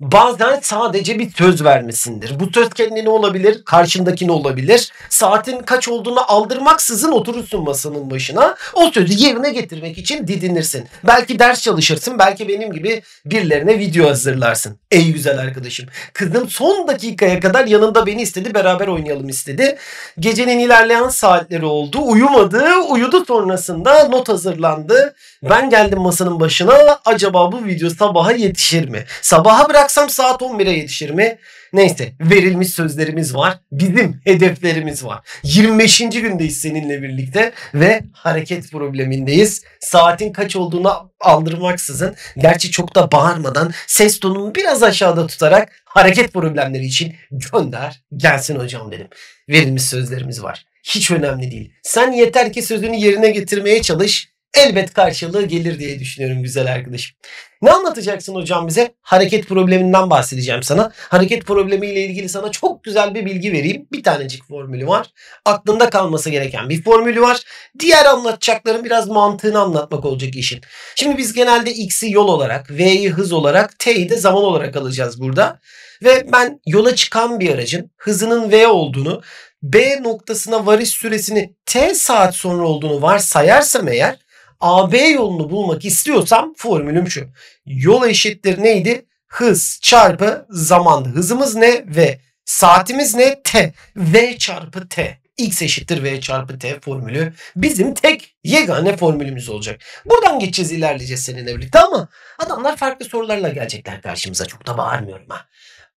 bazen sadece bir söz vermesindir. Bu söz kendi ne olabilir? Karşındaki ne olabilir? Saatin kaç olduğunu aldırmaksızın oturursun masanın başına. O sözü yerine getirmek için didinirsin. Belki ders çalışırsın. Belki benim gibi birilerine video hazırlarsın. Ey güzel arkadaşım. Kızım son dakikaya kadar yanında beni istedi. Beraber oynayalım istedi. Gecenin ilerleyen saatleri oldu. Uyumadı. Uyudu sonrasında not hazırlandı. Ben geldim masanın başına. Acaba bu video sabaha yetişir mi? Sabaha bırak kalksam saat 11'e yetişir mi? Neyse verilmiş sözlerimiz var. Bizim hedeflerimiz var. 25. gündeyiz seninle birlikte ve hareket problemindeyiz. Saatin kaç olduğunu aldırmaksızın gerçi çok da bağırmadan ses tonumu biraz aşağıda tutarak hareket problemleri için gönder gelsin hocam dedim. Verilmiş sözlerimiz var. Hiç önemli değil. Sen yeter ki sözünü yerine getirmeye çalış elbet karşılığı gelir diye düşünüyorum güzel arkadaşım. Ne anlatacaksın hocam bize? Hareket probleminden bahsedeceğim sana. Hareket problemiyle ilgili sana çok güzel bir bilgi vereyim. Bir tanecik formülü var. Aklında kalması gereken bir formülü var. Diğer anlatacaklarım biraz mantığını anlatmak olacak işin. Şimdi biz genelde x'i yol olarak, v'yi hız olarak, t'yi de zaman olarak alacağız burada. Ve ben yola çıkan bir aracın hızının v olduğunu, b noktasına varış süresini t saat sonra olduğunu varsayarsam eğer AB yolunu bulmak istiyorsam formülüm şu. Yol eşittir neydi? Hız çarpı zaman. Hızımız ne? V. Saatimiz ne? T. V çarpı T. X eşittir V çarpı T formülü bizim tek yegane formülümüz olacak. Buradan geçeceğiz ilerleyeceğiz seninle birlikte ama adamlar farklı sorularla gelecekler karşımıza. Çok da bağırmıyorum ha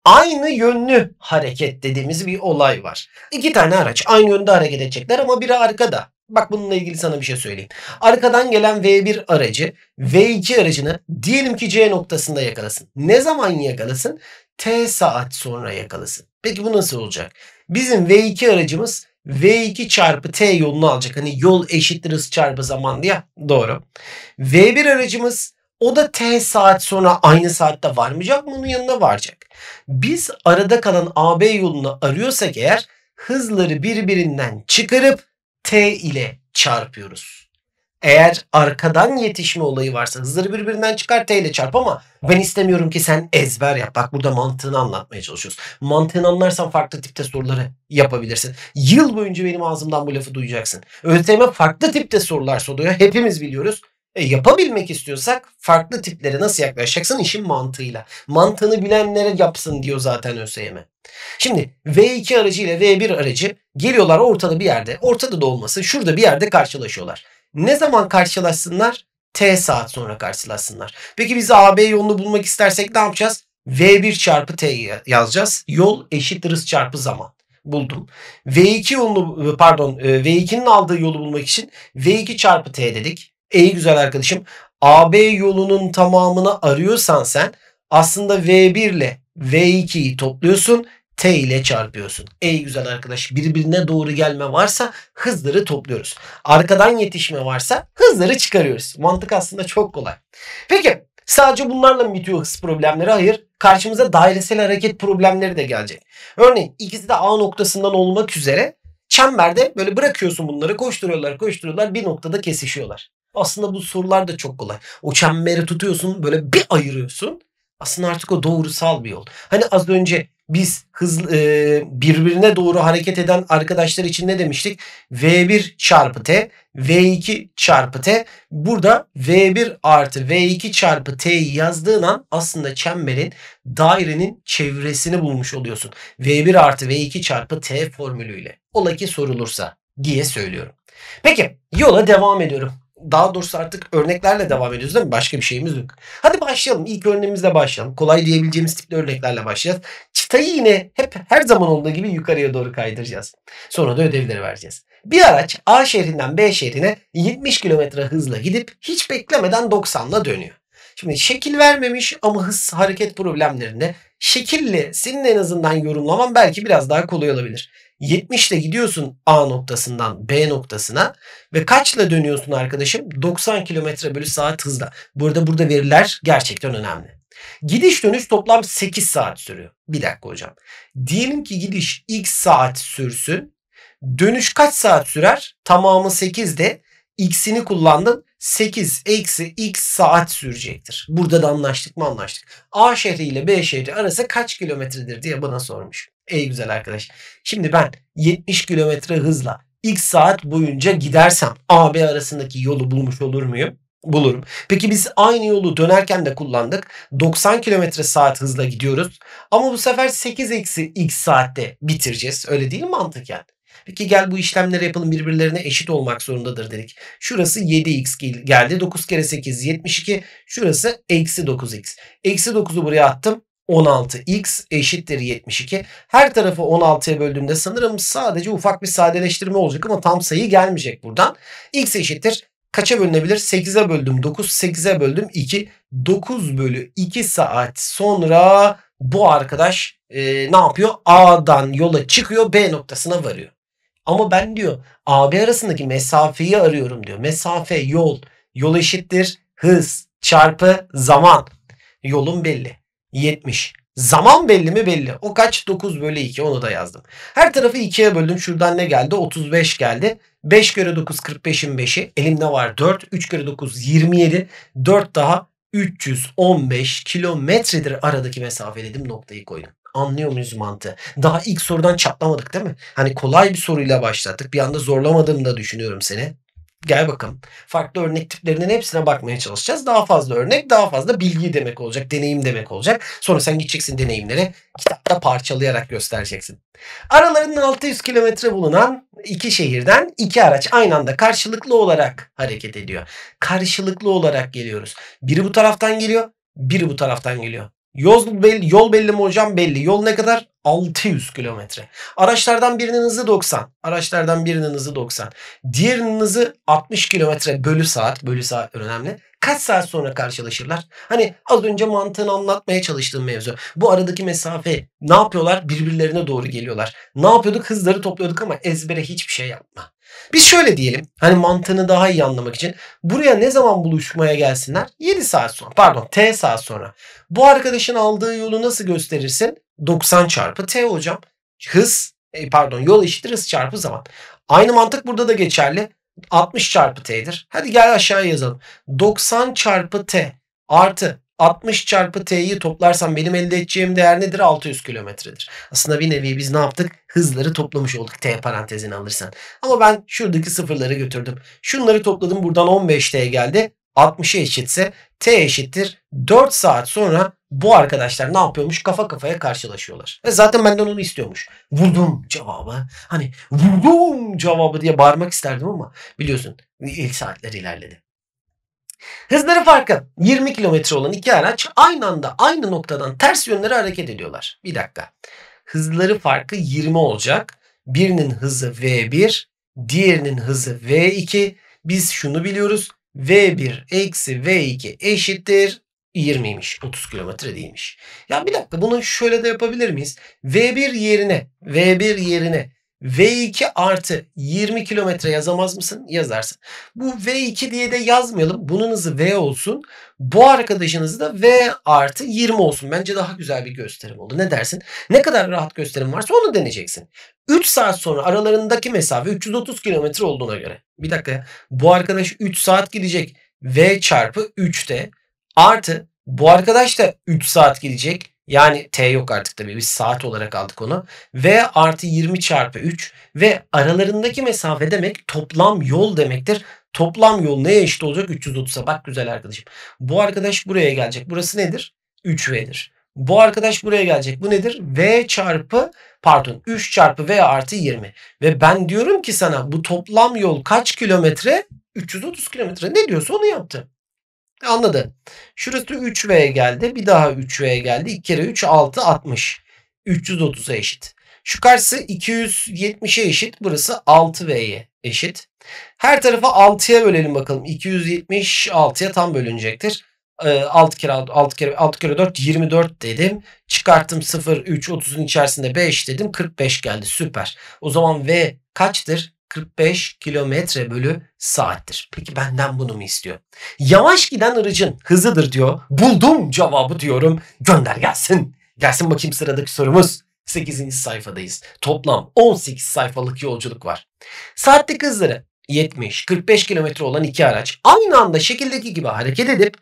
aynı yönlü hareket dediğimiz bir olay var. İki tane araç aynı yönde hareket edecekler ama biri arkada. Bak bununla ilgili sana bir şey söyleyeyim. Arkadan gelen V1 aracı V2 aracını diyelim ki C noktasında yakalasın. Ne zaman yakalasın? T saat sonra yakalasın. Peki bu nasıl olacak? Bizim V2 aracımız V2 çarpı T yolunu alacak. Hani yol eşittir hız çarpı zaman diye. Doğru. V1 aracımız o da T saat sonra aynı saatte varmayacak mı? Onun yanına varacak. Biz arada kalan AB yolunu arıyorsak eğer hızları birbirinden çıkarıp T ile çarpıyoruz. Eğer arkadan yetişme olayı varsa hızları birbirinden çıkar T ile çarp ama ben istemiyorum ki sen ezber yap. Bak burada mantığını anlatmaya çalışıyoruz. Mantığını anlarsan farklı tipte soruları yapabilirsin. Yıl boyunca benim ağzımdan bu lafı duyacaksın. ÖSYM farklı tipte sorular soruyor. Hepimiz biliyoruz. E, yapabilmek istiyorsak farklı tiplere nasıl yaklaşacaksın işin mantığıyla. Mantığını bilenlere yapsın diyor zaten ÖSYM. Şimdi V2 aracı ile V1 aracı geliyorlar ortada bir yerde. Ortada da olması şurada bir yerde karşılaşıyorlar. Ne zaman karşılaşsınlar? T saat sonra karşılaşsınlar. Peki biz AB yolunu bulmak istersek ne yapacağız? V1 çarpı T yazacağız. Yol eşittir hız çarpı zaman buldum. V2 yolunu pardon e, V2'nin aldığı yolu bulmak için V2 çarpı T dedik. Ey güzel arkadaşım AB yolunun tamamını arıyorsan sen aslında V1 ile V2'yi topluyorsun. T ile çarpıyorsun. Ey güzel arkadaş birbirine doğru gelme varsa hızları topluyoruz. Arkadan yetişme varsa hızları çıkarıyoruz. Mantık aslında çok kolay. Peki sadece bunlarla mı bitiyor hız problemleri? Hayır. Karşımıza dairesel hareket problemleri de gelecek. Örneğin ikisi de A noktasından olmak üzere çemberde böyle bırakıyorsun bunları koşturuyorlar koşturuyorlar bir noktada kesişiyorlar. Aslında bu sorular da çok kolay. O çemberi tutuyorsun böyle bir ayırıyorsun. Aslında artık o doğrusal bir yol. Hani az önce biz hız e, birbirine doğru hareket eden arkadaşlar için ne demiştik? V1 çarpı T, V2 çarpı T. Burada V1 artı V2 çarpı T'yi yazdığın an aslında çemberin dairenin çevresini bulmuş oluyorsun. V1 artı V2 çarpı T formülüyle. Ola ki sorulursa diye söylüyorum. Peki yola devam ediyorum daha doğrusu artık örneklerle devam ediyoruz değil mi? Başka bir şeyimiz yok. Hadi başlayalım. İlk örneğimizle başlayalım. Kolay diyebileceğimiz tipli örneklerle başlayacağız. Çıtayı yine hep her zaman olduğu gibi yukarıya doğru kaydıracağız. Sonra da ödevleri vereceğiz. Bir araç A şehrinden B şehrine 70 km hızla gidip hiç beklemeden 90'la dönüyor. Şimdi şekil vermemiş ama hız hareket problemlerinde şekilli senin en azından yorumlaman belki biraz daha kolay olabilir. 70 ile gidiyorsun A noktasından B noktasına ve kaçla dönüyorsun arkadaşım? 90 km bölü saat hızla. Burada burada veriler gerçekten önemli. Gidiş dönüş toplam 8 saat sürüyor. Bir dakika hocam. Diyelim ki gidiş x saat sürsün. Dönüş kaç saat sürer? Tamamı 8 de x'ini kullandın. 8 eksi x saat sürecektir. Burada da anlaştık mı anlaştık. A şehri ile B şehri arası kaç kilometredir diye bana sormuş. Ey güzel arkadaş. Şimdi ben 70 kilometre hızla x saat boyunca gidersem AB arasındaki yolu bulmuş olur muyum? Bulurum. Peki biz aynı yolu dönerken de kullandık. 90 km saat hızla gidiyoruz. Ama bu sefer 8 eksi x saatte bitireceğiz. Öyle değil mi mantık yani? Peki gel bu işlemleri yapalım birbirlerine eşit olmak zorundadır dedik. Şurası 7x geldi. 9 kere 8 72. Şurası eksi 9x. Eksi 9'u buraya attım. 16x eşittir 72. Her tarafı 16'ya böldüğümde sanırım sadece ufak bir sadeleştirme olacak ama tam sayı gelmeyecek buradan. x eşittir kaça bölünebilir? 8'e böldüm 9, 8'e böldüm 2. 9 bölü 2 saat sonra bu arkadaş e, ne yapıyor? A'dan yola çıkıyor B noktasına varıyor. Ama ben diyor AB arasındaki mesafeyi arıyorum diyor. Mesafe yol. Yol eşittir hız çarpı zaman. Yolun belli. 70. Zaman belli mi belli. O kaç? 9 bölü 2 onu da yazdım. Her tarafı 2'ye böldüm. Şuradan ne geldi? 35 geldi. 5 kere 9 45'in 5'i. Elimde var 4. 3 kere 9 27. 4 daha 315 kilometredir aradaki mesafe dedim noktayı koydum. Anlıyor muyuz mantığı? Daha ilk sorudan çatlamadık değil mi? Hani kolay bir soruyla başlattık. Bir anda zorlamadığımı da düşünüyorum seni. Gel bakalım. Farklı örnek tiplerinin hepsine bakmaya çalışacağız. Daha fazla örnek, daha fazla bilgi demek olacak, deneyim demek olacak. Sonra sen gideceksin deneyimleri kitapta parçalayarak göstereceksin. Aralarında 600 kilometre bulunan iki şehirden iki araç aynı anda karşılıklı olarak hareket ediyor. Karşılıklı olarak geliyoruz. Biri bu taraftan geliyor, biri bu taraftan geliyor. Yol belli, yol belli mi hocam? Belli. Yol ne kadar? 600 kilometre. Araçlardan birinin hızı 90. Araçlardan birinin hızı 90. Diğerinin hızı 60 kilometre bölü saat. Bölü saat önemli. Kaç saat sonra karşılaşırlar? Hani az önce mantığını anlatmaya çalıştığım mevzu. Bu aradaki mesafe ne yapıyorlar? Birbirlerine doğru geliyorlar. Ne yapıyorduk? Hızları topluyorduk ama ezbere hiçbir şey yapma. Biz şöyle diyelim. Hani mantığını daha iyi anlamak için. Buraya ne zaman buluşmaya gelsinler? 7 saat sonra. Pardon T saat sonra. Bu arkadaşın aldığı yolu nasıl gösterirsin? 90 çarpı T hocam. Hız e, pardon yol eşittir hız çarpı zaman. Aynı mantık burada da geçerli. 60 çarpı T'dir. Hadi gel aşağıya yazalım. 90 çarpı T artı 60 çarpı t'yi toplarsam benim elde edeceğim değer nedir? 600 kilometredir. Aslında bir nevi biz ne yaptık? Hızları toplamış olduk t parantezini alırsan. Ama ben şuradaki sıfırları götürdüm. Şunları topladım buradan 15t geldi. 60'a eşitse t eşittir 4 saat sonra bu arkadaşlar ne yapıyormuş? Kafa kafaya karşılaşıyorlar. Ve zaten benden onu istiyormuş. Vurdum cevabı. Hani vurdum cevabı diye bağırmak isterdim ama biliyorsun ilk saatler ilerledi. Hızları farkı 20 km olan iki araç aynı anda aynı noktadan ters yönlere hareket ediyorlar. Bir dakika. Hızları farkı 20 olacak. Birinin hızı V1, diğerinin hızı V2. Biz şunu biliyoruz. V1 eksi V2 eşittir 20'ymiş. 30 kilometre değilmiş. Ya bir dakika bunu şöyle de yapabilir miyiz? V1 yerine V1 yerine V2 artı 20 kilometre yazamaz mısın? Yazarsın. Bu V2 diye de yazmayalım. Bunun hızı V olsun. Bu arkadaşınızı da V artı 20 olsun. Bence daha güzel bir gösterim oldu. Ne dersin? Ne kadar rahat gösterim varsa onu deneyeceksin. 3 saat sonra aralarındaki mesafe 330 kilometre olduğuna göre. Bir dakika Bu arkadaş 3 saat gidecek. V çarpı 3'te artı bu arkadaş da 3 saat gidecek. Yani T yok artık tabii biz saat olarak aldık onu. V artı 20 çarpı 3 ve aralarındaki mesafe demek toplam yol demektir. Toplam yol neye eşit olacak? 330'a. Bak güzel arkadaşım. Bu arkadaş buraya gelecek. Burası nedir? 3V'dir. Bu arkadaş buraya gelecek. Bu nedir? V çarpı pardon 3 çarpı V artı 20. Ve ben diyorum ki sana bu toplam yol kaç kilometre? 330 kilometre. Ne diyorsa onu yaptı. Anladı. Şurası 3V geldi. Bir daha 3V geldi. 2 kere 3 6 60. 330'a eşit. Şu karşısı 270'e eşit. Burası 6V'ye eşit. Her tarafa 6'ya bölelim bakalım. 270 6'ya tam bölünecektir. 6 ee, kere 6 kere 6 kere 4 24 dedim. Çıkarttım 0 3 30'un içerisinde 5 dedim. 45 geldi. Süper. O zaman V kaçtır? 45 kilometre bölü saattir. Peki benden bunu mu istiyor? Yavaş giden aracın hızıdır diyor. Buldum cevabı diyorum. Gönder gelsin. Gelsin bakayım sıradaki sorumuz. 8. sayfadayız. Toplam 18 sayfalık yolculuk var. Saatlik hızları 70-45 kilometre olan iki araç aynı anda şekildeki gibi hareket edip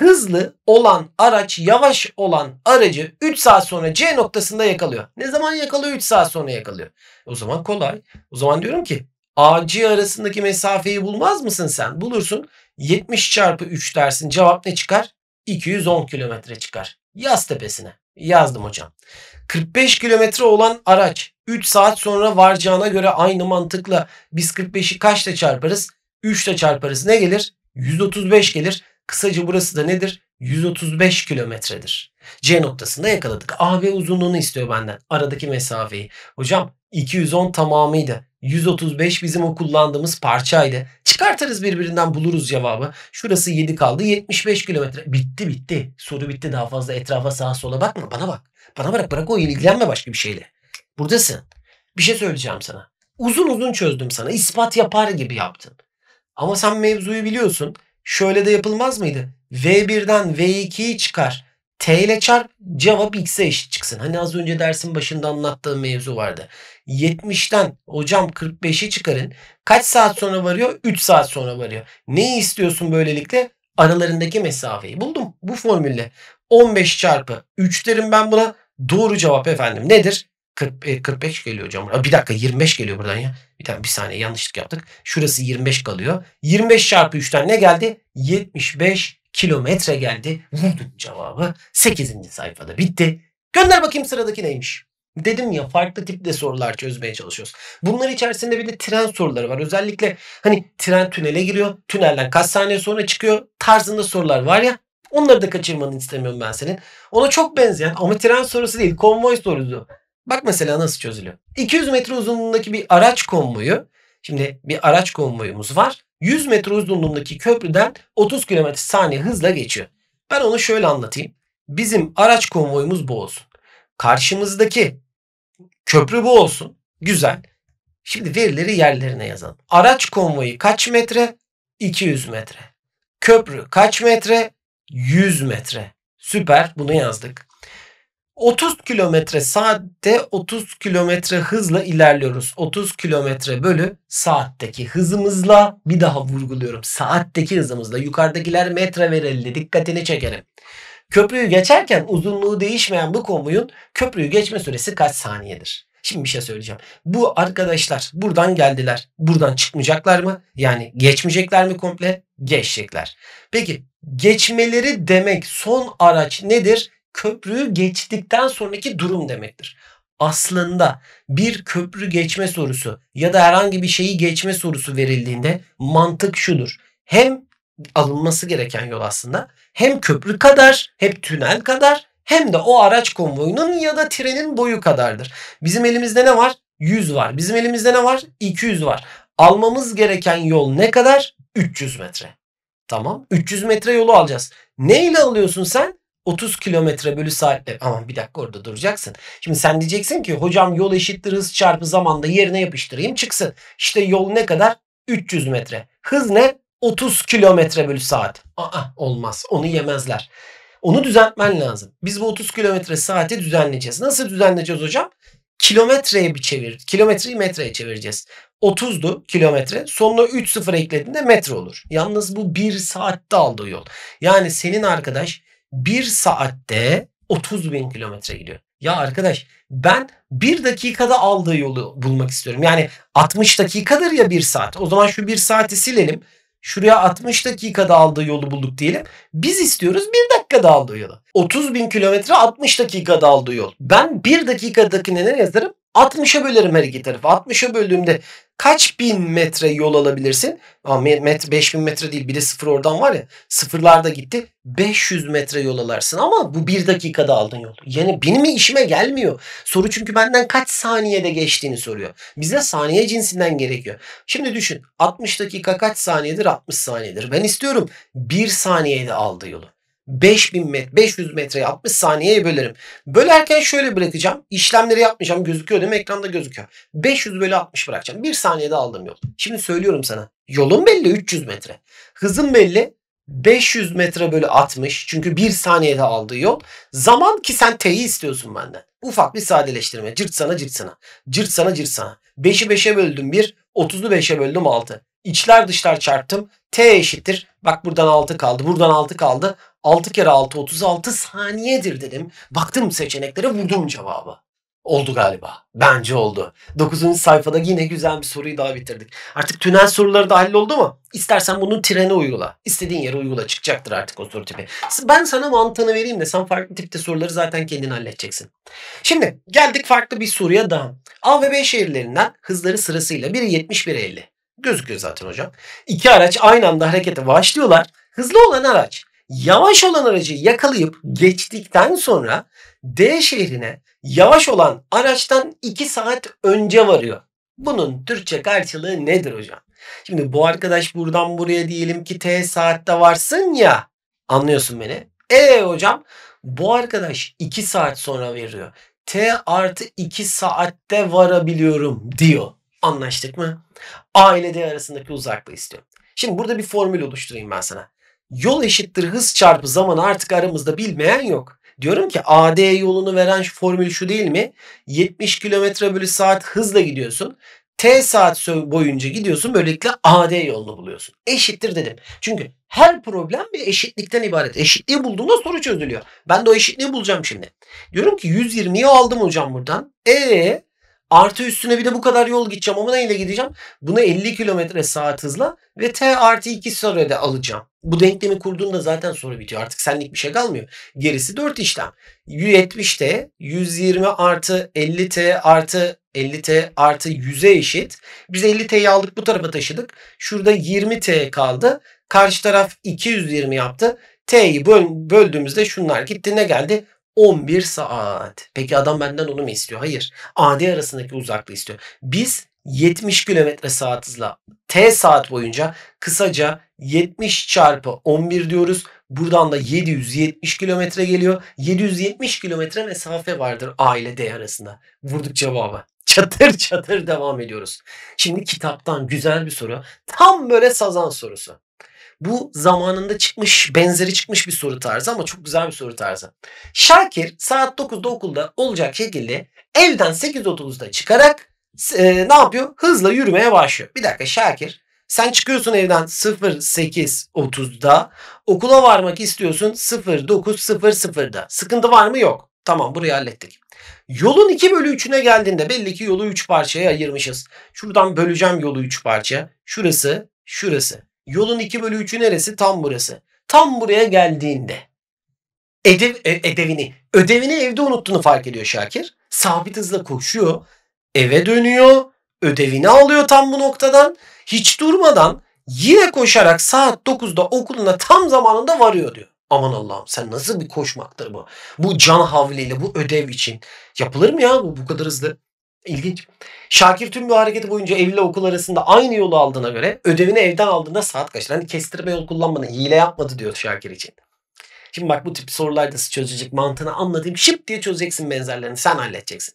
hızlı olan araç yavaş olan aracı 3 saat sonra C noktasında yakalıyor. Ne zaman yakalıyor? 3 saat sonra yakalıyor. O zaman kolay. O zaman diyorum ki AC arasındaki mesafeyi bulmaz mısın sen? Bulursun. 70 çarpı 3 dersin. Cevap ne çıkar? 210 kilometre çıkar. Yaz tepesine. Yazdım hocam. 45 kilometre olan araç 3 saat sonra varacağına göre aynı mantıkla biz 45'i kaçla çarparız? 3 ile çarparız. Ne gelir? 135 gelir. Kısaca burası da nedir? 135 kilometredir. C noktasında yakaladık. AB uzunluğunu istiyor benden. Aradaki mesafeyi. Hocam 210 tamamıydı. 135 bizim o kullandığımız parçaydı. Çıkartırız birbirinden buluruz cevabı. Şurası 7 kaldı. 75 kilometre. Bitti bitti. Soru bitti. Daha fazla etrafa sağa sola bakma. Bana bak. Bana bırak bırak o ilgilenme başka bir şeyle. Buradasın. Bir şey söyleyeceğim sana. Uzun uzun çözdüm sana. İspat yapar gibi yaptım. Ama sen mevzuyu biliyorsun. Şöyle de yapılmaz mıydı? V1'den V2'yi çıkar. T ile çarp cevap x'e eşit çıksın. Hani az önce dersin başında anlattığım mevzu vardı. 70'ten hocam 45'i çıkarın. Kaç saat sonra varıyor? 3 saat sonra varıyor. Neyi istiyorsun böylelikle? Aralarındaki mesafeyi. Buldum bu formülle. 15 çarpı 3 derim ben buna. Doğru cevap efendim nedir? 40, 45 e, geliyor hocam. Bir dakika 25 geliyor buradan ya. Bir tane bir saniye yanlışlık yaptık. Şurası 25 kalıyor. 25 çarpı 3'ten ne geldi? 75 kilometre geldi. Buldum cevabı. 8. sayfada bitti. Gönder bakayım sıradaki neymiş. Dedim ya farklı tipte sorular çözmeye çalışıyoruz. Bunlar içerisinde bir de tren soruları var. Özellikle hani tren tünele giriyor. Tünelden kaç saniye sonra çıkıyor tarzında sorular var ya. Onları da kaçırmanı istemiyorum ben senin. Ona çok benzeyen ama tren sorusu değil konvoy sorusu. Bak mesela nasıl çözülüyor. 200 metre uzunluğundaki bir araç konvoyu. Şimdi bir araç konvoyumuz var. 100 metre uzunluğundaki köprüden 30 km saniye hızla geçiyor. Ben onu şöyle anlatayım. Bizim araç konvoyumuz bu olsun. Karşımızdaki köprü bu olsun. Güzel. Şimdi verileri yerlerine yazalım. Araç konvoyu kaç metre? 200 metre. Köprü kaç metre? 100 metre. Süper bunu yazdık. 30 kilometre saatte 30 kilometre hızla ilerliyoruz. 30 kilometre bölü saatteki hızımızla bir daha vurguluyorum. Saatteki hızımızla yukarıdakiler metre verildi dikkatini çekerim. Köprüyü geçerken uzunluğu değişmeyen bu konvoyun köprüyü geçme süresi kaç saniyedir? Şimdi bir şey söyleyeceğim. Bu arkadaşlar buradan geldiler. Buradan çıkmayacaklar mı? Yani geçmeyecekler mi komple? Geçecekler. Peki geçmeleri demek son araç nedir? köprüyü geçtikten sonraki durum demektir. Aslında bir köprü geçme sorusu ya da herhangi bir şeyi geçme sorusu verildiğinde mantık şudur. Hem alınması gereken yol aslında hem köprü kadar, hep tünel kadar hem de o araç konvoyunun ya da trenin boyu kadardır. Bizim elimizde ne var? 100 var. Bizim elimizde ne var? 200 var. Almamız gereken yol ne kadar? 300 metre. Tamam. 300 metre yolu alacağız. Ne ile alıyorsun sen? 30 kilometre bölü saatte aman bir dakika orada duracaksın. Şimdi sen diyeceksin ki hocam yol eşittir hız çarpı zamanda yerine yapıştırayım çıksın. İşte yol ne kadar? 300 metre. Hız ne? 30 kilometre bölü saat. Aa olmaz onu yemezler. Onu düzeltmen lazım. Biz bu 30 kilometre saati düzenleyeceğiz. Nasıl düzenleyeceğiz hocam? Kilometreye bir çevir. Kilometreyi metreye çevireceğiz. 30'du kilometre. Sonuna 3 sıfır eklediğinde metre olur. Yalnız bu 1 saatte aldığı yol. Yani senin arkadaş bir saatte 30 bin kilometre gidiyor. Ya arkadaş ben bir dakikada aldığı yolu bulmak istiyorum. Yani 60 dakikadır ya bir saat. O zaman şu bir saati silelim. Şuraya 60 dakikada aldığı yolu bulduk diyelim. Biz istiyoruz bir dakikada aldığı yolu. 30 bin kilometre 60 dakikada aldığı yol. Ben 1 dakikadakine ne yazarım? 60'a bölerim her iki tarafı. 60'a böldüğümde kaç bin metre yol alabilirsin? Aa, metre, 5000 metre değil bir de sıfır oradan var ya. Sıfırlarda gitti. 500 metre yol alarsın ama bu bir dakikada aldın yolu. Yani benim işime gelmiyor. Soru çünkü benden kaç saniyede geçtiğini soruyor. Bize saniye cinsinden gerekiyor. Şimdi düşün 60 dakika kaç saniyedir? 60 saniyedir. Ben istiyorum 1 saniyede aldı yolu. 5000 metre, 500 metreye 60 saniyeye bölerim. Bölerken şöyle bırakacağım. İşlemleri yapmayacağım. Gözüküyor değil mi? Ekranda gözüküyor. 500 bölü 60 bırakacağım. 1 saniyede aldığım yol. Şimdi söylüyorum sana. Yolun belli 300 metre. Hızın belli 500 metre bölü 60. Çünkü 1 saniyede aldığı yol. Zaman ki sen T'yi istiyorsun benden. Ufak bir sadeleştirme. Cırt sana cırt sana. Cırt sana cırt sana. 5'i 5'e böldüm 1. 30'u 5'e böldüm 6. İçler dışlar çarptım. T eşittir Bak buradan 6 kaldı, buradan 6 kaldı. 6 kere 6 36 saniyedir dedim. Baktım seçeneklere vurdum cevabı. Oldu galiba. Bence oldu. 9. sayfada yine güzel bir soruyu daha bitirdik. Artık tünel soruları da halloldu mu? İstersen bunu trene uygula. İstediğin yere uygula çıkacaktır artık o soru tipi. Ben sana mantığını vereyim de sen farklı tipte soruları zaten kendin halledeceksin. Şimdi geldik farklı bir soruya daha. A ve B şehirlerinden hızları sırasıyla biri 70 biri 50. Gözüküyor zaten hocam. İki araç aynı anda harekete başlıyorlar. Hızlı olan araç yavaş olan aracı yakalayıp geçtikten sonra D şehrine yavaş olan araçtan 2 saat önce varıyor. Bunun Türkçe karşılığı nedir hocam? Şimdi bu arkadaş buradan buraya diyelim ki T saatte varsın ya. Anlıyorsun beni. E hocam bu arkadaş 2 saat sonra veriyor. T artı 2 saatte varabiliyorum diyor. Anlaştık mı? A ile D arasındaki uzaklığı istiyorum. Şimdi burada bir formül oluşturayım ben sana. Yol eşittir hız çarpı zamanı artık aramızda bilmeyen yok. Diyorum ki AD yolunu veren şu formül şu değil mi? 70 km bölü saat hızla gidiyorsun. T saat boyunca gidiyorsun. Böylelikle AD yolunu buluyorsun. Eşittir dedim. Çünkü her problem bir eşitlikten ibaret. Eşitliği bulduğumda soru çözülüyor. Ben de o eşitliği bulacağım şimdi. Diyorum ki 120'yi aldım hocam buradan. E Artı üstüne bir de bu kadar yol gideceğim ama neyle gideceğim? Bunu 50 kilometre saat hızla ve t artı 2 sürede alacağım. Bu denklemi kurduğunda zaten soru bitiyor. Artık senlik bir şey kalmıyor. Gerisi 4 işlem. 170t 120 artı 50t artı 50t artı 100'e eşit. Biz 50t'yi aldık bu tarafa taşıdık. Şurada 20t kaldı. Karşı taraf 220 yaptı. T'yi böldüğümüzde şunlar gitti ne geldi? 11 saat. Peki adam benden onu mu istiyor? Hayır. AD arasındaki uzaklığı istiyor. Biz 70 km saat hızla T saat boyunca kısaca 70 çarpı 11 diyoruz. Buradan da 770 kilometre geliyor. 770 kilometre mesafe vardır A ile D arasında. Vurduk cevabı. Çatır çatır devam ediyoruz. Şimdi kitaptan güzel bir soru. Tam böyle sazan sorusu. Bu zamanında çıkmış, benzeri çıkmış bir soru tarzı ama çok güzel bir soru tarzı. Şakir saat 9'da okulda olacak şekilde evden 8.30'da çıkarak e, ne yapıyor? Hızla yürümeye başlıyor. Bir dakika Şakir sen çıkıyorsun evden 08.30'da. Okula varmak istiyorsun 09.00'da. Sıkıntı var mı? Yok. Tamam burayı hallettik. Yolun 2 bölü 3'üne geldiğinde belli ki yolu 3 parçaya ayırmışız. Şuradan böleceğim yolu 3 parça. Şurası, şurası. Yolun 2 bölü 3'ü neresi? Tam burası. Tam buraya geldiğinde edev, e, edevini, ödevini evde unuttuğunu fark ediyor Şakir. Sabit hızla koşuyor. Eve dönüyor. Ödevini alıyor tam bu noktadan. Hiç durmadan yine koşarak saat 9'da okuluna tam zamanında varıyor diyor. Aman Allah'ım sen nasıl bir koşmaktır bu? Bu can havliyle bu ödev için yapılır mı ya bu bu kadar hızlı? İlginç. Şakir tüm bu hareketi boyunca evle okul arasında aynı yolu aldığına göre ödevini evden aldığında saat kaçtı? Hani kestirme yol kullanmadı, hile yapmadı diyor Şakir için. Şimdi bak bu tip sorular nasıl çözecek mantığını anlatayım. Şıp diye çözeceksin benzerlerini. Sen halledeceksin.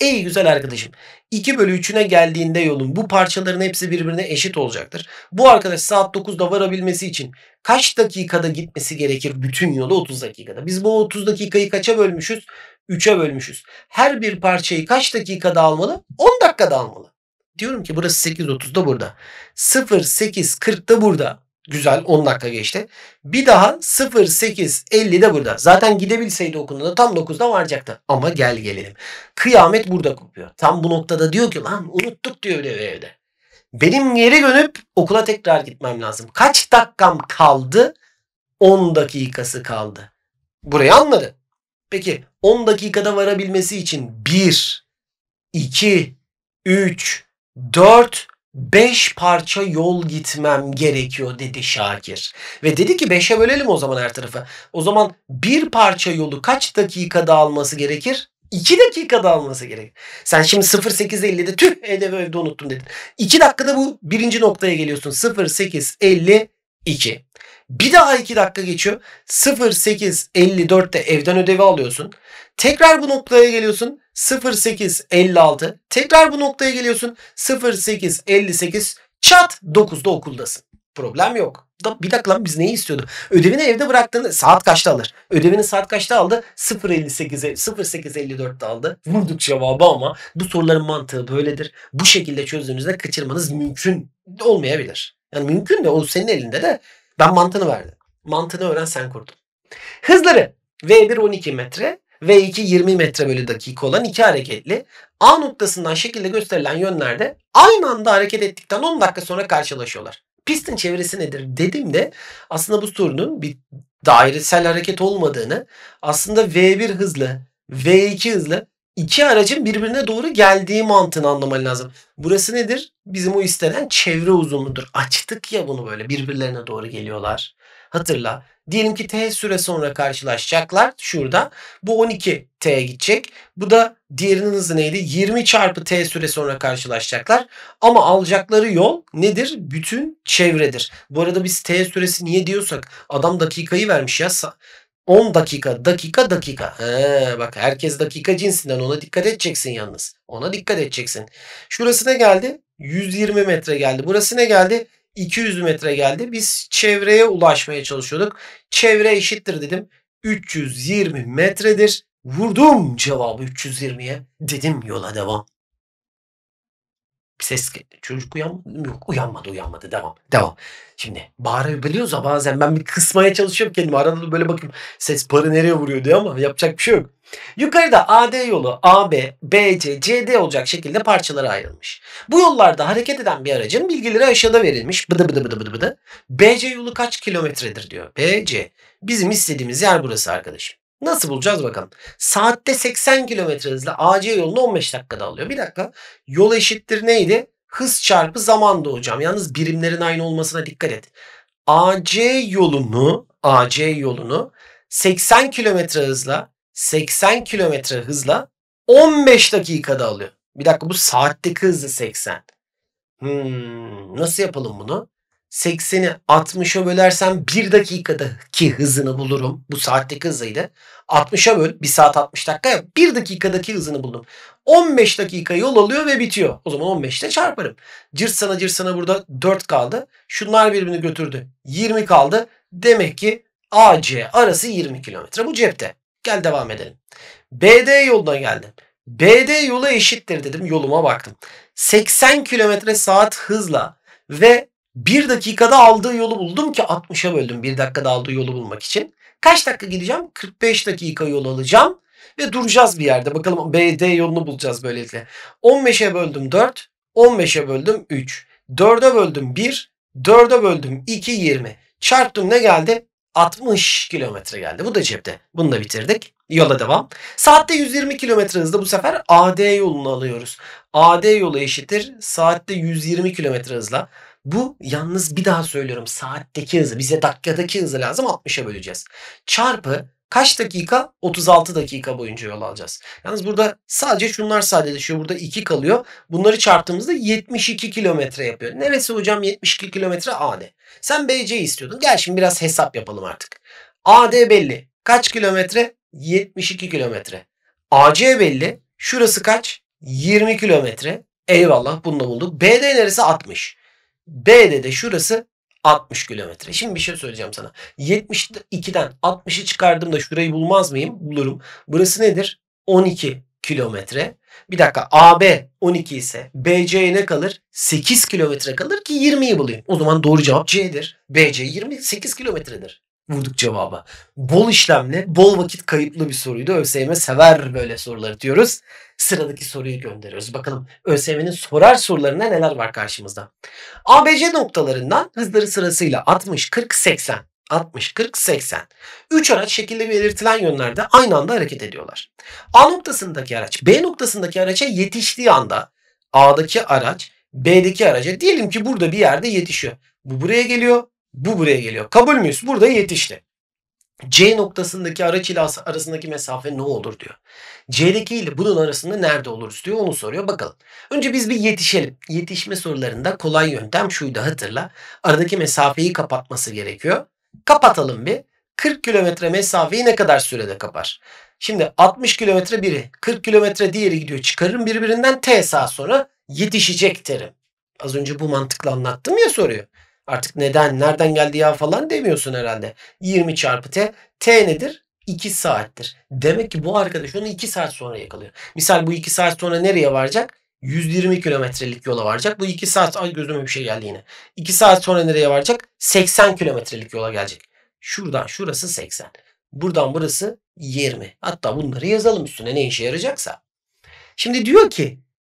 Ey güzel arkadaşım. 2 bölü 3'üne geldiğinde yolun bu parçaların hepsi birbirine eşit olacaktır. Bu arkadaş saat 9'da varabilmesi için kaç dakikada gitmesi gerekir bütün yolu 30 dakikada? Biz bu 30 dakikayı kaça bölmüşüz? 3'e bölmüşüz. Her bir parçayı kaç dakikada almalı? 10 dakikada almalı. Diyorum ki burası 8.30'da burada. 08.40'da burada. Güzel 10 dakika geçti. Bir daha 08.50'de burada. Zaten gidebilseydi okulunda tam 9'da varacaktı. Ama gel gelelim. Kıyamet burada kopuyor. Tam bu noktada diyor ki lan unuttuk diyor bile evde. Benim geri dönüp okula tekrar gitmem lazım. Kaç dakikam kaldı? 10 dakikası kaldı. Burayı anladın. Peki 10 dakikada varabilmesi için 1, 2, 3, 4, 5 parça yol gitmem gerekiyor dedi Şakir. Ve dedi ki 5'e bölelim o zaman her tarafı. O zaman bir parça yolu kaç dakikada alması gerekir? 2 dakikada alması gerek. Sen şimdi 08.50'de tüh hedefi evde unuttum dedin. 2 dakikada bu birinci noktaya geliyorsun. 08.52. Bir daha 2 dakika geçiyor. 08.54'te evden ödevi alıyorsun. Tekrar bu noktaya geliyorsun. 08.56. Tekrar bu noktaya geliyorsun. 08.58. Çat 9'da okuldasın. Problem yok. Da, bir dakika lan biz neyi istiyorduk? Ödevini evde bıraktığında saat kaçta alır? Ödevini saat kaçta aldı? 0.58'e 0.854'te aldı. Vurduk cevabı ama bu soruların mantığı böyledir. Bu şekilde çözdüğünüzde kaçırmanız mümkün olmayabilir. Yani mümkün de o senin elinde de ben mantığını verdim. Mantığını öğren sen kurdun. Hızları V1 12 metre, V2 20 metre bölü dakika olan iki hareketli A noktasından şekilde gösterilen yönlerde aynı anda hareket ettikten 10 dakika sonra karşılaşıyorlar. Pistin çevresi nedir Dedim de aslında bu sorunun bir dairesel hareket olmadığını aslında V1 hızlı, V2 hızlı iki aracın birbirine doğru geldiği mantığını anlaman lazım. Burası nedir? Bizim o istenen çevre uzunluğudur. Açtık ya bunu böyle birbirlerine doğru geliyorlar. Hatırla. Diyelim ki t süre sonra karşılaşacaklar şurada. Bu 12 t gidecek. Bu da diğerinin hızı neydi? 20 çarpı t süre sonra karşılaşacaklar. Ama alacakları yol nedir? Bütün çevredir. Bu arada biz t süresi niye diyorsak adam dakikayı vermiş ya. 10 dakika, dakika, dakika. He, bak herkes dakika cinsinden ona dikkat edeceksin yalnız. Ona dikkat edeceksin. Şurası ne geldi? 120 metre geldi. Burası ne geldi? 200 metre geldi. Biz çevreye ulaşmaya çalışıyorduk. Çevre eşittir dedim. 320 metredir. Vurdum cevabı 320'ye. Dedim yola devam ses çocuk uyanmadı mı? Yok uyanmadı uyanmadı devam devam. Şimdi bağırabiliyorsa bazen ben bir kısmaya çalışıyorum kendimi arada da böyle bakayım ses barı nereye vuruyor diyor ama yapacak bir şey yok. Yukarıda AD yolu AB, BC, CD olacak şekilde parçalara ayrılmış. Bu yollarda hareket eden bir aracın bilgileri aşağıda verilmiş. Bıdı bıdı bıdı bıdı bıdı. BC yolu kaç kilometredir diyor. BC. Bizim istediğimiz yer burası arkadaşım. Nasıl bulacağız bakalım. Saatte 80 kilometre hızla AC yolunu 15 dakikada alıyor. Bir dakika. Yol eşittir neydi? Hız çarpı zamandı hocam. Yalnız birimlerin aynı olmasına dikkat et. AC yolunu AC yolunu 80 kilometre hızla 80 kilometre hızla 15 dakikada alıyor. Bir dakika bu saatteki hızı 80. Hmm, nasıl yapalım bunu? 80'i 60'a bölersem 1 dakikadaki hızını bulurum. Bu saatteki hızıydı. 60'a böl 1 saat 60 dakika ya 1 dakikadaki hızını buldum. 15 dakika yol alıyor ve bitiyor. O zaman 15'te çarparım. Cırsana cırsana burada 4 kaldı. Şunlar birbirini götürdü. 20 kaldı. Demek ki AC arası 20 kilometre. Bu cepte. Gel devam edelim. BD yoluna geldim. BD yolu eşittir dedim. Yoluma baktım. 80 kilometre saat hızla ve bir dakikada aldığı yolu buldum ki 60'a böldüm bir dakikada aldığı yolu bulmak için. Kaç dakika gideceğim? 45 dakika yol alacağım ve duracağız bir yerde. Bakalım BD yolunu bulacağız böylelikle. 15'e böldüm 4, 15'e böldüm 3, 4'e böldüm 1, 4'e böldüm 2, 20. Çarptım ne geldi? 60 kilometre geldi. Bu da cepte. Bunu da bitirdik. Yola devam. Saatte 120 kilometre hızda bu sefer AD yolunu alıyoruz. AD yolu eşittir. Saatte 120 kilometre hızla. Bu yalnız bir daha söylüyorum saatteki hızı bize dakikadaki hızı lazım 60'a böleceğiz. Çarpı kaç dakika? 36 dakika boyunca yol alacağız. Yalnız burada sadece şunlar sadeleşiyor. Burada 2 kalıyor. Bunları çarptığımızda 72 kilometre yapıyor. Neresi hocam 72 kilometre? AD. Sen BC istiyordun. Gel şimdi biraz hesap yapalım artık. AD belli. Kaç kilometre? 72 kilometre. AC belli. Şurası kaç? 20 kilometre. Eyvallah bunu da bulduk. BD neresi 60. B'de de şurası 60 kilometre. Şimdi bir şey söyleyeceğim sana. 72'den 60'ı çıkardığımda şurayı bulmaz mıyım? Bulurum. Burası nedir? 12 kilometre. Bir dakika AB 12 ise BC ne kalır? 8 kilometre kalır ki 20'yi bulayım. O zaman doğru cevap C'dir. BC 28 kilometredir vurduk cevaba. Bol işlemli, bol vakit kayıplı bir soruydu. ÖSYM sever böyle soruları diyoruz. Sıradaki soruyu gönderiyoruz. Bakalım ÖSYM'nin sorar sorularında neler var karşımızda. ABC noktalarından hızları sırasıyla 60, 40, 80. 60, 40, 80. 3 araç şekilde belirtilen yönlerde aynı anda hareket ediyorlar. A noktasındaki araç B noktasındaki araça yetiştiği anda A'daki araç B'deki araca diyelim ki burada bir yerde yetişiyor. Bu buraya geliyor, bu buraya geliyor. Kabul müyüz? Burada yetişti. C noktasındaki araç ile arasındaki mesafe ne olur diyor. C'deki ile bunun arasında nerede oluruz diyor onu soruyor bakalım. Önce biz bir yetişelim. Yetişme sorularında kolay yöntem şuydu hatırla. Aradaki mesafeyi kapatması gerekiyor. Kapatalım bir. 40 kilometre mesafeyi ne kadar sürede kapar? Şimdi 60 kilometre biri, 40 kilometre diğeri gidiyor. Çıkarırım birbirinden T saat sonra yetişecek terim. Az önce bu mantıkla anlattım ya soruyor. Artık neden, nereden geldi ya falan demiyorsun herhalde. 20 çarpı t. T nedir? 2 saattir. Demek ki bu arkadaş onu 2 saat sonra yakalıyor. Misal bu 2 saat sonra nereye varacak? 120 kilometrelik yola varacak. Bu 2 saat ay gözüme bir şey geldi yine. 2 saat sonra nereye varacak? 80 kilometrelik yola gelecek. Şuradan şurası 80. Buradan burası 20. Hatta bunları yazalım üstüne ne işe yarayacaksa. Şimdi diyor ki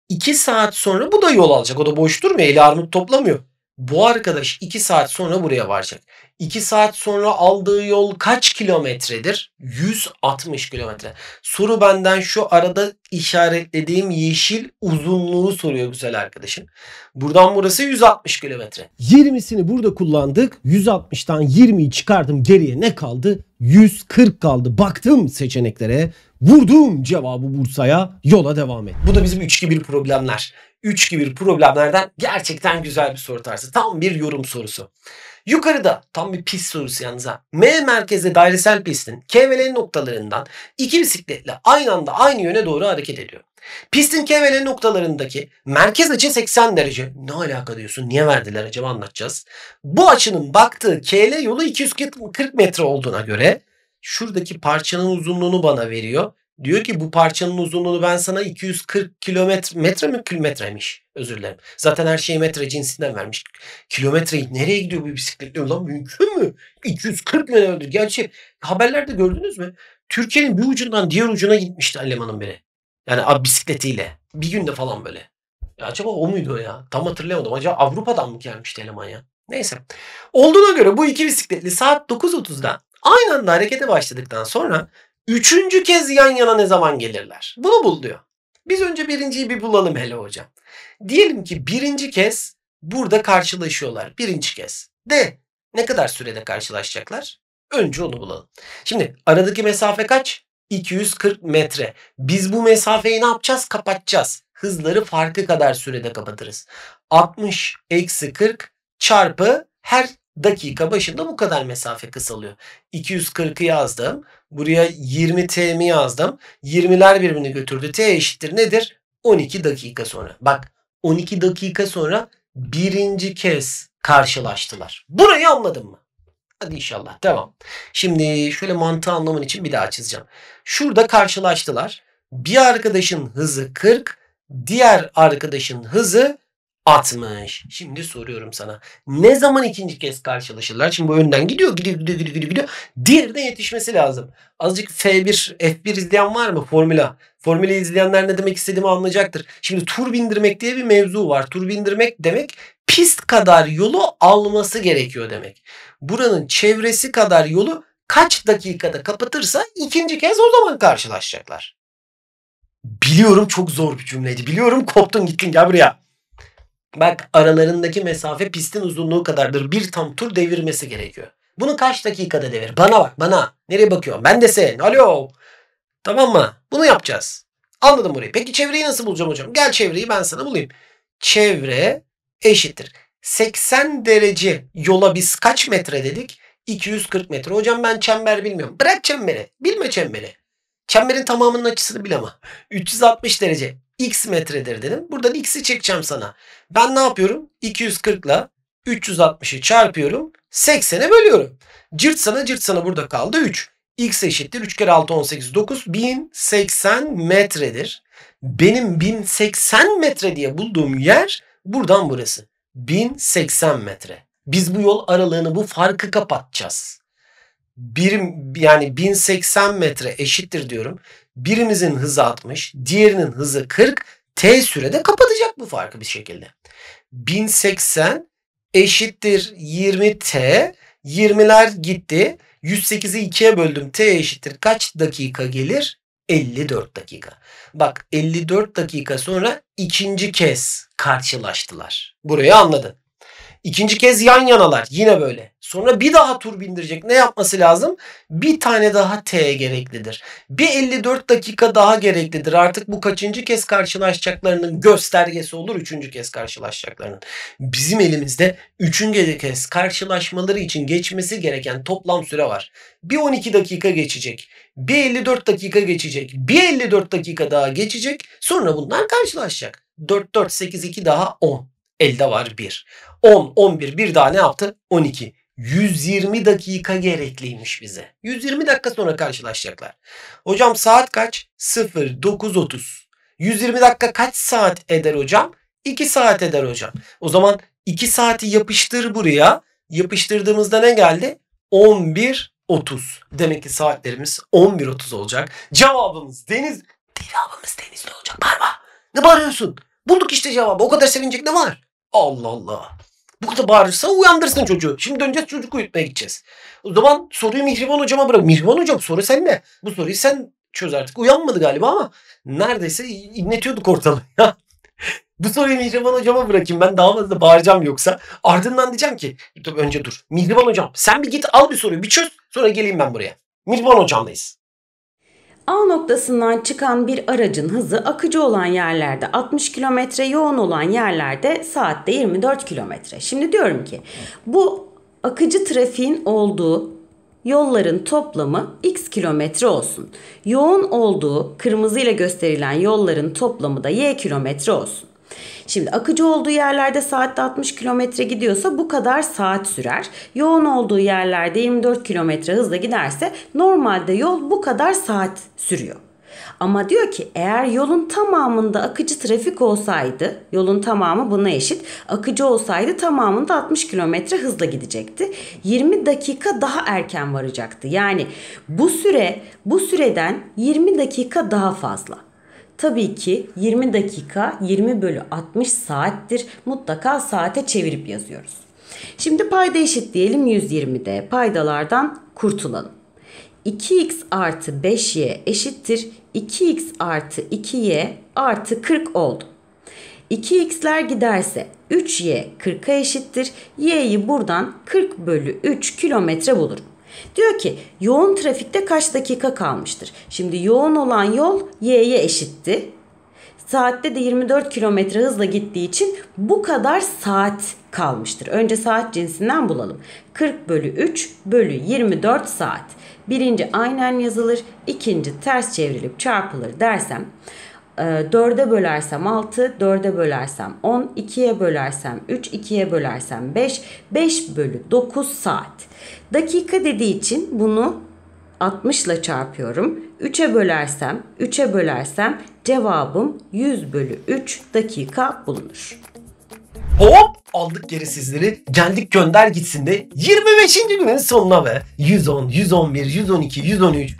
2 saat sonra bu da yol alacak. O da boş durmuyor. Eli armut toplamıyor. Bu arkadaş 2 saat sonra buraya varacak. 2 saat sonra aldığı yol kaç kilometredir? 160 kilometre. Soru benden şu arada işaretlediğim yeşil uzunluğu soruyor güzel arkadaşım. Buradan burası 160 kilometre. 20'sini burada kullandık. 160'tan 20'yi çıkardım. Geriye ne kaldı? 140 kaldı. Baktım seçeneklere. Vurdum cevabı Bursa'ya. Yola devam et. Bu da bizim 3 gibi problemler. 3 gibi problemlerden gerçekten güzel bir soru tarzı. Tam bir yorum sorusu. Yukarıda tam bir pist sorusu yalnız ha. M merkezli dairesel pistin KVL noktalarından iki bisikletle aynı anda aynı yöne doğru hareket ediyor. Pistin kevele noktalarındaki merkez açı 80 derece. Ne alaka diyorsun? Niye verdiler acaba anlatacağız. Bu açının baktığı KL yolu 240 metre olduğuna göre şuradaki parçanın uzunluğunu bana veriyor. Diyor ki bu parçanın uzunluğunu ben sana 240 kilometre metre mi kilometremiş özür dilerim. Zaten her şeyi metre cinsinden vermiş. Kilometreyi nereye gidiyor bu bisiklet? lan mümkün mü? 240 metredir. Gerçi haberlerde gördünüz mü? Türkiye'nin bir ucundan diğer ucuna gitmişti Aleman'ın biri. Yani abi bisikletiyle. Bir günde falan böyle. Ya acaba o muydu ya? Tam hatırlayamadım. Acaba Avrupa'dan mı gelmişti eleman ya? Neyse. Olduğuna göre bu iki bisikletli saat 9.30'da aynı anda harekete başladıktan sonra üçüncü kez yan yana ne zaman gelirler? Bunu bul diyor. Biz önce birinciyi bir bulalım hele hocam. Diyelim ki birinci kez burada karşılaşıyorlar. Birinci kez. De ne kadar sürede karşılaşacaklar? Önce onu bulalım. Şimdi aradaki mesafe kaç? 240 metre. Biz bu mesafeyi ne yapacağız? Kapatacağız. Hızları farkı kadar sürede kapatırız. 60 eksi 40 çarpı her dakika başında bu kadar mesafe kısalıyor. 240'ı yazdım. Buraya 20 T'mi yazdım. 20'ler birbirini götürdü. T eşittir nedir? 12 dakika sonra. Bak 12 dakika sonra birinci kez karşılaştılar. Burayı anladın mı? Hadi inşallah. Devam. Şimdi şöyle mantığı anlamın için bir daha çizeceğim. Şurada karşılaştılar. Bir arkadaşın hızı 40, diğer arkadaşın hızı atmış. Şimdi soruyorum sana. Ne zaman ikinci kez karşılaşırlar? Şimdi bu önden gidiyor, gidiyor, gidiyor, gidiyor, gidiyor. gidiyor. Diğerine yetişmesi lazım. Azıcık F1, F1 izleyen var mı? Formula. Formula izleyenler ne demek istediğimi anlayacaktır. Şimdi tur bindirmek diye bir mevzu var. Tur bindirmek demek pist kadar yolu alması gerekiyor demek. Buranın çevresi kadar yolu kaç dakikada kapatırsa ikinci kez o zaman karşılaşacaklar. Biliyorum çok zor bir cümleydi. Biliyorum koptun gittin gel buraya. Bak aralarındaki mesafe pistin uzunluğu kadardır. Bir tam tur devirmesi gerekiyor. Bunu kaç dakikada devir? Bana bak bana. Nereye bakıyorsun? Ben de sen. Alo. Tamam mı? Bunu yapacağız. Anladım burayı. Peki çevreyi nasıl bulacağım hocam? Gel çevreyi ben sana bulayım. Çevre eşittir. 80 derece yola biz kaç metre dedik? 240 metre. Hocam ben çember bilmiyorum. Bırak çemberi. Bilme çemberi. Çemberin tamamının açısını bil ama. 360 derece x metredir dedim. Buradan x'i çekeceğim sana. Ben ne yapıyorum? 240 ile 360'ı çarpıyorum. 80'e bölüyorum. Cırt sana cırt sana burada kaldı 3. x eşittir 3 kere 6 18 9 1080 metredir. Benim 1080 metre diye bulduğum yer buradan burası. 1080 metre. Biz bu yol aralığını bu farkı kapatacağız. Birim yani 1080 metre eşittir diyorum birimizin hızı 60, diğerinin hızı 40 t sürede kapatacak bu farkı bir şekilde. 1080 eşittir 20t. 20'ler gitti. 108'i 2'ye böldüm. T eşittir kaç dakika gelir? 54 dakika. Bak 54 dakika sonra ikinci kez karşılaştılar. Burayı anladın. İkinci kez yan yanalar yine böyle. Sonra bir daha tur bindirecek. Ne yapması lazım? Bir tane daha T gereklidir. Bir 54 dakika daha gereklidir. Artık bu kaçıncı kez karşılaşacaklarının göstergesi olur. Üçüncü kez karşılaşacaklarının. Bizim elimizde üçüncü kez karşılaşmaları için geçmesi gereken toplam süre var. Bir 12 dakika geçecek. Bir 54 dakika geçecek. Bir 54 dakika daha geçecek. Sonra bunlar karşılaşacak. 4, 4, 8, 2 daha 10. Elde var 1. 10, 11, bir daha ne yaptı? 12. 120 dakika gerekliymiş bize. 120 dakika sonra karşılaşacaklar. Hocam saat kaç? 09.30. 120 dakika kaç saat eder hocam? 2 saat eder hocam. O zaman 2 saati yapıştır buraya. Yapıştırdığımızda ne geldi? 11.30. Demek ki saatlerimiz 11.30 olacak. Cevabımız Deniz. Cevabımız Denizli olacak. Barba. Ne bağırıyorsun? Bulduk işte cevabı. O kadar sevinecek ne var? Allah Allah. Bu kadar bağırırsa uyandırsın çocuğu. Şimdi döneceğiz çocuk uyutmaya gideceğiz. O zaman soruyu Mihriban hocama bırak. Mihriban hocam soru sen ne? Bu soruyu sen çöz artık. Uyanmadı galiba ama neredeyse inletiyorduk ortalığı. Bu soruyu Mihriban hocama bırakayım. Ben daha fazla bağıracağım yoksa. Ardından diyeceğim ki önce dur. Mihriban hocam sen bir git al bir soruyu bir çöz. Sonra geleyim ben buraya. Mihriban hocamdayız. A noktasından çıkan bir aracın hızı akıcı olan yerlerde 60 km yoğun olan yerlerde saatte 24 km. Şimdi diyorum ki bu akıcı trafiğin olduğu yolların toplamı x kilometre olsun. Yoğun olduğu kırmızıyla gösterilen yolların toplamı da y kilometre olsun. Şimdi akıcı olduğu yerlerde saatte 60 kilometre gidiyorsa bu kadar saat sürer. Yoğun olduğu yerlerde 24 kilometre hızla giderse normalde yol bu kadar saat sürüyor. Ama diyor ki eğer yolun tamamında akıcı trafik olsaydı, yolun tamamı buna eşit, akıcı olsaydı tamamında 60 kilometre hızla gidecekti. 20 dakika daha erken varacaktı. Yani bu süre, bu süreden 20 dakika daha fazla. Tabii ki 20 dakika 20 bölü 60 saattir. Mutlaka saate çevirip yazıyoruz. Şimdi payda eşit diyelim 120'de. Paydalardan kurtulalım. 2x artı 5y eşittir. 2x artı 2y artı 40 oldu. 2x'ler giderse 3y 40'a eşittir. y'yi buradan 40 bölü 3 kilometre bulurum. Diyor ki yoğun trafikte kaç dakika kalmıştır? Şimdi yoğun olan yol y'ye eşitti. Saatte de 24 kilometre hızla gittiği için bu kadar saat kalmıştır. Önce saat cinsinden bulalım. 40 bölü 3 bölü 24 saat. Birinci aynen yazılır, ikinci ters çevrilip çarpılır dersem 4'e ee, bölersem 6, 4'e bölersem 10, 2'ye bölersem 3, 2'ye bölersem 5, 5 bölü 9 saat. Dakika dediği için bunu 60 ile çarpıyorum. 3'e bölersem, 3'e bölersem cevabım 100 bölü 3 dakika bulunur. Hop aldık geri sizleri. Geldik gönder gitsin de 25. günün sonuna ve 110, 111, 112, 113,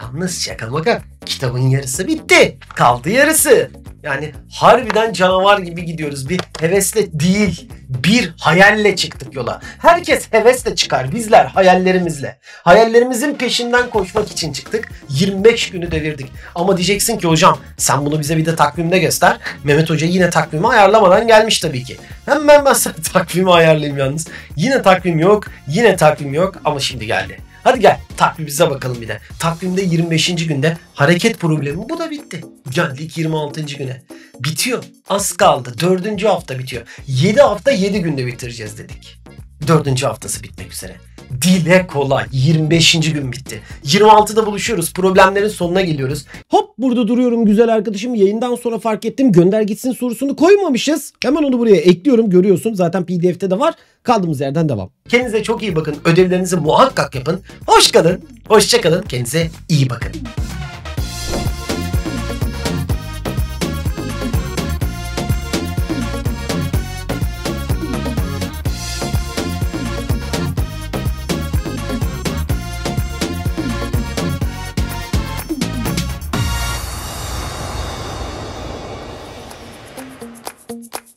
Yalnız şaka maka kitabın yarısı bitti. Kaldı yarısı. Yani harbiden canavar gibi gidiyoruz. Bir hevesle değil, bir hayalle çıktık yola. Herkes hevesle çıkar, bizler hayallerimizle. Hayallerimizin peşinden koşmak için çıktık. 25 günü devirdik. Ama diyeceksin ki hocam sen bunu bize bir de takvimde göster. Mehmet Hoca yine takvimi ayarlamadan gelmiş tabii ki. Hemen ben sana takvimi ayarlayayım yalnız. Yine takvim yok, yine takvim yok ama şimdi geldi. Hadi gel takvimimize bakalım bir de. Takvimde 25. günde hareket problemi bu da bitti. Geldik 26. güne. Bitiyor. Az kaldı. 4. hafta bitiyor. 7 hafta 7 günde bitireceğiz dedik. 4. haftası bitmek üzere dile kolay. 25. gün bitti. 26'da buluşuyoruz. Problemlerin sonuna geliyoruz. Hop burada duruyorum güzel arkadaşım. Yayından sonra fark ettim. Gönder gitsin sorusunu koymamışız. Hemen onu buraya ekliyorum. Görüyorsun zaten pdf'te de var. Kaldığımız yerden devam. Kendinize çok iyi bakın. Ödevlerinizi muhakkak yapın. Hoş kalın. Hoşça kalın. Kendinize iyi bakın.